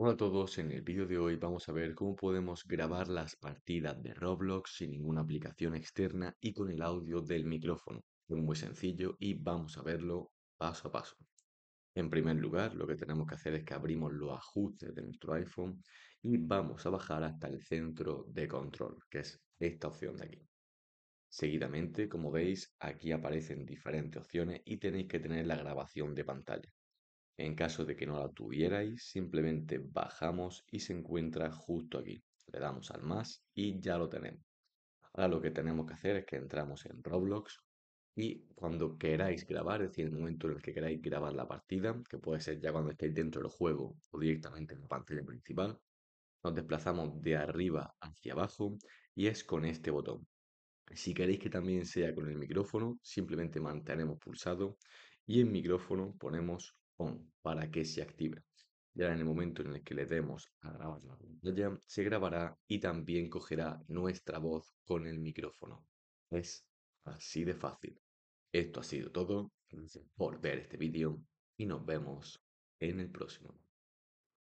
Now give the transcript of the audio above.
Hola a todos, en el vídeo de hoy vamos a ver cómo podemos grabar las partidas de Roblox sin ninguna aplicación externa y con el audio del micrófono. Es muy sencillo y vamos a verlo paso a paso. En primer lugar, lo que tenemos que hacer es que abrimos los ajustes de nuestro iPhone y vamos a bajar hasta el centro de control, que es esta opción de aquí. Seguidamente, como veis, aquí aparecen diferentes opciones y tenéis que tener la grabación de pantalla. En caso de que no la tuvierais, simplemente bajamos y se encuentra justo aquí. Le damos al más y ya lo tenemos. Ahora lo que tenemos que hacer es que entramos en Roblox y cuando queráis grabar, es decir, en el momento en el que queráis grabar la partida, que puede ser ya cuando estéis dentro del juego o directamente en la pantalla principal, nos desplazamos de arriba hacia abajo y es con este botón. Si queréis que también sea con el micrófono, simplemente mantenemos pulsado y en micrófono ponemos para que se active. Ya en el momento en el que le demos a grabar la pantalla, se grabará y también cogerá nuestra voz con el micrófono. Es así de fácil. Esto ha sido todo por ver este vídeo y nos vemos en el próximo.